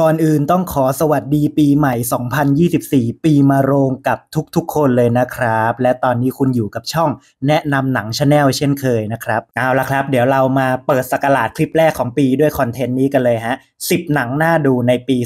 ก่อนอื่นต้องขอสวัสดีปีใหม่ 2024 ปีมาโรงกับทุก ๆคนเลยนะครับ และตอนนี้คุณอยู่กับช่องแนะนำหนังชาแนลเช่นเคยนะครับเอาละครับเดี๋ยวเรามาเปิดสกราดคลิปแรกของปีด้วยคอนเทนต์นี้กันเลยฮะ10 หนังน่าดูในปี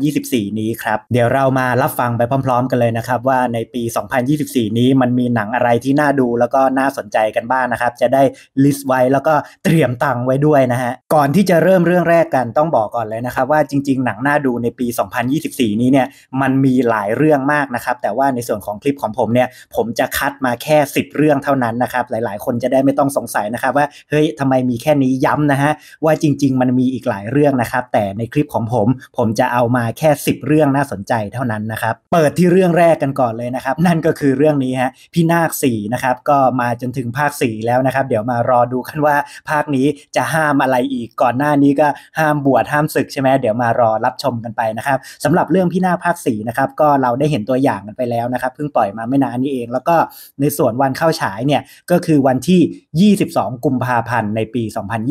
2024 นี้ครับเดี๋ยวเรามารับฟังไปพร้อม ๆ กันเลยนะครับว่าในปี 2024 นี้มันมีหนังอะไรที่น่าดูแล้วก็น่าสนใจกันบ้างนะครับจะได้ลิสต์ไว้แล้วก็เตรียมตังไว้ด้วยนะฮะก่อนที่จะเริ่มเรื่องแรกกันต้องบอกก่อนเลยนะครับว่าจริงๆหนังงน่าดูในปี 2024 นี้เนี่ย มันมีหลายเรื่องมากนะครับ แต่ว่าในส่วนของคลิปของผมเนี่ย ผมจะคัดมาแค่10เรื่องเท่านั้นนะครับ หลาย ๆ คนจะได้ไม่ต้องสงสัยนะครับ ว่า เฮ้ยทำไมมีแค่นี้ย้ำนะฮะ ว่าจริงๆมันมีอีกหลายเรื่องนะครับ แต่ในคลิปของผม ผมจะเอามาแค่10เรื่องน่าสนใจเท่านั้นนะครับ เปิดที่เรื่องแรกกันก่อนเลยนะครับ นั่นก็คือเรื่องนี้ฮะ พี่นาค4นะครับ ก็มาจนถึงภาค4แล้วนะครับ เดี๋ยวมารอดูกันว่าภาคนี้จะห้ามอะไรอีก ก่อนหน้านี้ก็ห้ามบวชห้ามศึกใช่ไหมเดี๋ยวมารอรับชมกันไปนะครับสำหรับเรื่องพี่หน้าภาคสีนะครับก็เราได้เห็นตัวอย่างกันไปแล้วนะครับเพิ่งปล่อยมาไม่นานนี้เอง แล้วก็ในส่วนวันเข้าฉายเนี่ยก็คือวันที่ 22 กุมภาพันธ์ในปี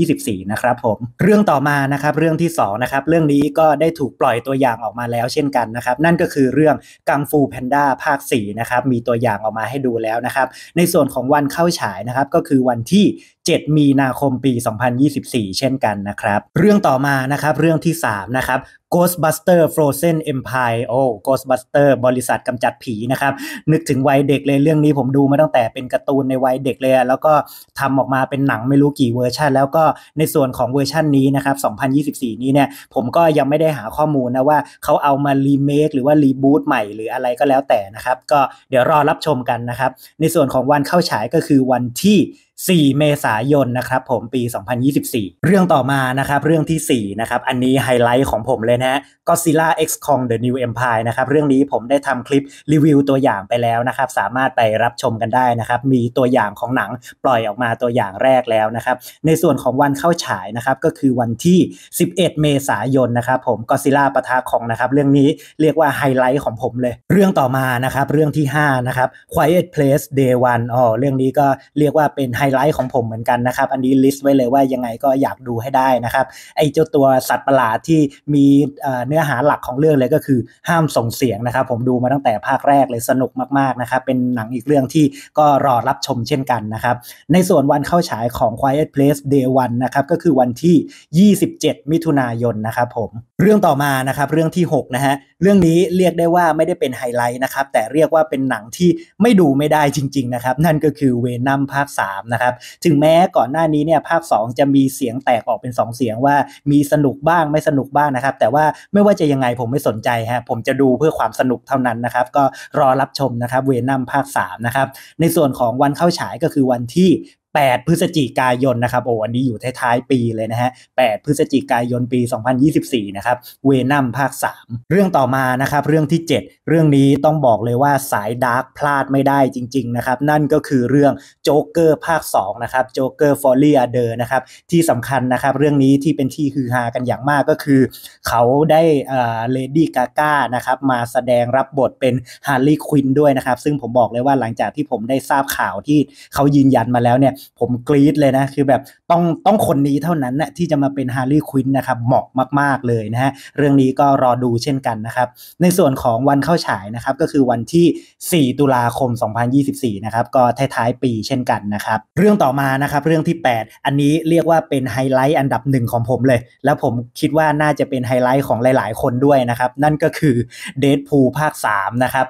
2024นะครับผมเรื่องต่อมานะครับเรื่องที่2นะครับเรื่องนี้ก็ได้ถูกปล่อยตัวอย่างออกมาแล้ว เช่นกันนะครับนั่นก็คือเรื่องกังฟูแพนด้าภาค4นะครับมีตัวอย่างออกมาให้ดูแล้วนะครับ ในส่วนของวันเข้าฉายนะครับก็คือวันที่7มีนาคมปี 2024 เช่นกันนะครับ เรื่องต่อมานะครับ เรื่องที่ 3 นะครับ Ghostbuster Frozen Empire โอ้ Ghostbuster บริษัทกำจัดผีนะครับ นึกถึงวัยเด็กเลย เรื่องนี้ผมดูมาตั้งแต่เป็นการ์ตูนในวัยเด็กเลย แล้วก็ทำออกมาเป็นหนังไม่รู้กี่เวอร์ชันแล้วก็ในส่วนของเวอร์ชันนี้นะครับ 2024 นี้เนี่ยผมก็ยังไม่ได้หาข้อมูลนะว่า เขาเอามารีเมคหรือว่ารีบูตใหม่ หรืออะไรก็แล้วแต่นะครับก็เดี๋ยวรอรับชมกันนะครับในส่วนของวันเข้าฉายก็คือวันที่4 เมษายนนะครับผมปี 2024 เรื่องต่อมานะครับเรื่องที่4นะครับอันนี้ไฮไลท์ ของผมเลยนะฮะ Godzilla X Kong The New Empire นะครับเรื่องนี้ผมได้ทำคลิปรีวิว ตัวอย่างไปแล้วนะครับสามารถ ไป รับชมกันได้นะครับมีตัวอย่างของหนังปล่อยออกมาตัวอย่างแรกแล้วนะครับในส่วนของวันเข้าฉายนะครับก็คือวันที่ 11 เมษายนนะครับผม Godzilla ปะทะของนะครับเรื่องนี้เรียกว่าไฮไลท์ของผมเลย เรื่องต่อมานะครับเรื่องที่5นะครับ Quiet Place Day วันอ๋อเรื่องนี้ก็เรียกว่าเป็นไไฮไลท์ของผมเหมือนกันนะครับ อันนี้ลิสต์ไว้เลยว่ายังไงก็อยากดูให้ได้นะครับ ไอ้เจ้าตัวสัตว์ประหลาดที่มีเนื้อหาหลักของเรื่องเลยก็คือห้ามส่งเสียงนะครับ ผมดูมาตั้งแต่ภาคแรกเลยสนุกมากๆนะครับ เป็นหนังอีกเรื่องที่ก็รอรับชมเช่นกันนะครับ ในส่วนวันเข้าฉายของ Quiet Place Day 1นะครับก็คือวันที่ 27 มิถุนายนนะครับผม เรื่องต่อมานะครับเรื่องที่6นะฮะ เรื่องนี้เรียกได้ว่าไม่ได้เป็นไฮไลท์นะครับ แต่เรียกว่าเป็นหนังที่ไม่ดูไม่ได้จริง ๆนะครับ นั่นก็คือเวนัมภาค3นะะครับถึงแม้ก่อนหน้านี้เนี่ยภาค 2 จะมีเสียงแตกออกเป็น 2 เสียงว่ามีสนุกบ้างไม่สนุกบ้างนะครับ แต่ว่าไม่ว่าจะยังไงผมไม่สนใจฮะผมจะดูเพื่อความสนุกเท่านั้นนะครับ ก็รอรับชมนะครับเวนัมภาค3นะครับในส่วนของวันเข้าฉายก็คือวันที่8 พฤศจิกายนนะครับโอ้อันนี้อยู่ท้าย ๆ ปีเลยนะฮะ8พฤศจิกายนปี 2024นะครับเวนัมภาค 3 เรื่องต่อมานะครับเรื่องที่ 7 เรื่องนี้ต้องบอกเลยว่าสายดาร์กพลาดไม่ได้จริง ๆนะครับนั่นก็คือเรื่อง โจ๊กเกอร์ภาค2นะครับโจ๊กเกอร์ ฟอลลี่อเดอร์นะครับที่สำคัญนะครับ เรื่องนี้ที่เป็นที่ฮือฮากันอย่างมากก็คือ เขาได้เลดี้กาก้านะครับมาแสดงรับบทเป็นฮาร์ลีควินด้วยนะครับซึ่งผมบอกเลยว่าหลังจากที่ผมได้ทราบข่าวที่เขายืนยันมาแล้วเนี่ยผมกรี๊ดเลยนะคือแบบต้องต้องคนนี้เท่านั้นนะที่จะมาเป็นฮาร์รี่ควินนะครับเหมาะมากๆเลยนะฮะเรื่องนี้ก็รอดูเช่นกันนะครับในส่วนของวันเข้าฉายนะครับก็คือวันที่ 4 ตุลาคม 2024นะครับก็ท้ายๆปีเช่นกันนะครับเรื่องต่อมานะครับเรื่องที่ 8 อันนี้เรียกว่าเป็นไฮไลท์อันดับหนึ่งของผมเลย แล้วผมคิดว่าน่าจะเป็นไฮไลท์ของหลาย ๆ คนด้วยนะครับนั่นก็คือเดทพูลภาค3นะครับ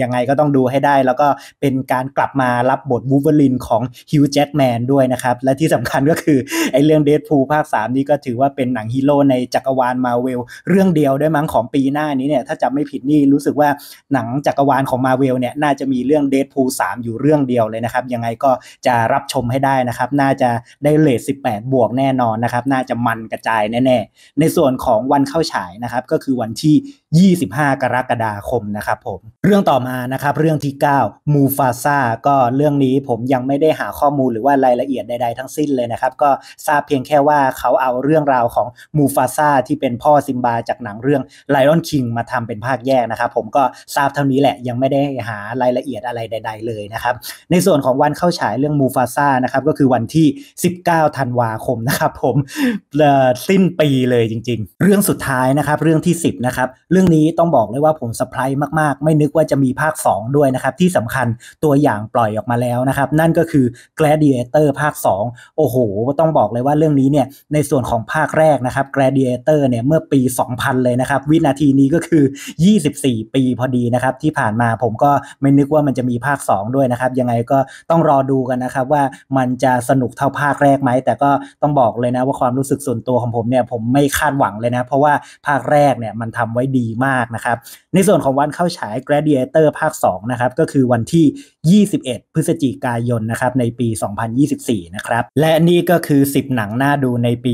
ยังไงก็ต้องดูให้ได้แล้วก็เป็นการกลับมารับบทบูเวอร์ลินของฮิวจแจ็คแมนด้วยนะครับและที่สำคัญก็คือไอ้เรื่องเดดพูภาค 3 นี่ก็ถือว่าเป็นหนังฮีโร่ในจักรวาลมาเวลเรื่องเดียวด้วยมั้งของปีหน้านี้เนี่ยถ้าจำไม่ผิดนี่รู้สึกว่าหนังจักรวาลของมาเวลเนี่ยน่าจะมีเรื่องเดดพูสามอยู่เรื่องเดียวเลยนะครับ ยังไงก็จะรับชมให้ได้นะครับน่าจะได้เลทสิบแปดบวกแน่นอนนะครับน่าจะมันกระจายแน่ๆในส่วนของวันเข้าฉายนะครับก็คือวันที่ 25 กรกฎาคมนะครับผมเรื่องต่อมานะครับเรื่องที่9มูฟาซาก็เรื่องนี้ผมยังไม่ได้หาข้อมมูลหรือว่ารายละเอียดใดๆ ทั้งสิ้นเลยนะครับ ก็ทราบเพียงแค่ว่าเขาเอาเรื่องราวของมูฟาซาที่เป็นพ่อซิมบาจากหนังเรื่องไลออนคิงมาทำเป็นภาคแยกนะครับ ผมก็ทราบเท่านี้แหละยังไม่ได้หารายละเอียดอะไรใดๆเลยนะครับ ในส่วนของวันเข้าฉายเรื่องมูฟาซานะครับก็คือวันที่ 19ธันวาคมนะครับ ผมสิ้นปีเลยจริงๆ เรื่องสุดท้ายนะครับเรื่องที่ 10นะครับเรื่องนี้ต้องบอกเลยว่าผมเซอร์ไพรส์มากๆไม่นึกว่าจะมีภาค2ด้วยนะครับที่สำคัญตัวอย่างปล่อยออกมาแล้วนะครับนั่นก็คือแก Gladiator ภาค2โอ้โห ต้องบอกเลยว่าเรื่องนี้เนี่ย ในส่วนของภาคแรกนะครับ Gladiator เนี่ย เมื่อปี2000 เลยนะครับ วินาทีนี้ก็คือ 24 ปีพอดีนะครับที่ผ่านมา ผมก็ไม่นึกว่ามันจะมีภาค 2 ด้วยนะครับ ยังไงก็ต้องรอดูกันนะครับว่ามันจะสนุกเท่าภาคแรกไหม แต่ก็ต้องบอกเลยนะว่าความรู้สึกส่วนตัวของผมเนี่ย ผมไม่คาดหวังเลยนะ เพราะว่าภาคแรกเนี่ยมันทำไว้ดีมากนะครับ ในส่วนของวันเข้าฉาย Gladiator ภาค2นะครับ ก็คือวันที่ 21 พฤศจิกายนนะครับในปี2024 นะครับและนี่ก็คือ 10 หนังน่าดูในปี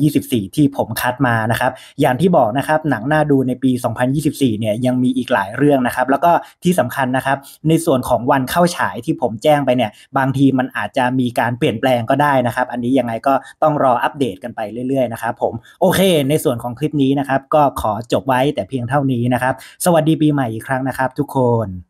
2024 ที่ผมคัดมานะครับ อย่างที่บอกนะครับหนังน่าดูในปี 2024 เนี่ยยังมีอีกหลายเรื่องนะครับแล้วก็ที่สำคัญนะครับ ในส่วนของวันเข้าฉายที่ผมแจ้งไปเนี่ย บางทีมันอาจจะมีการเปลี่ยนแปลงก็ได้นะครับอันนี้ยังไงก็ต้องรออัปเดตกันไปเรื่อยๆนะครับผมโอเค ในส่วนของคลิปนี้นะครับก็ขอจบไว้แต่เพียงเท่านี้นะครับสวัสดีปีใหม่อีกครั้งนะครับ ทุกคน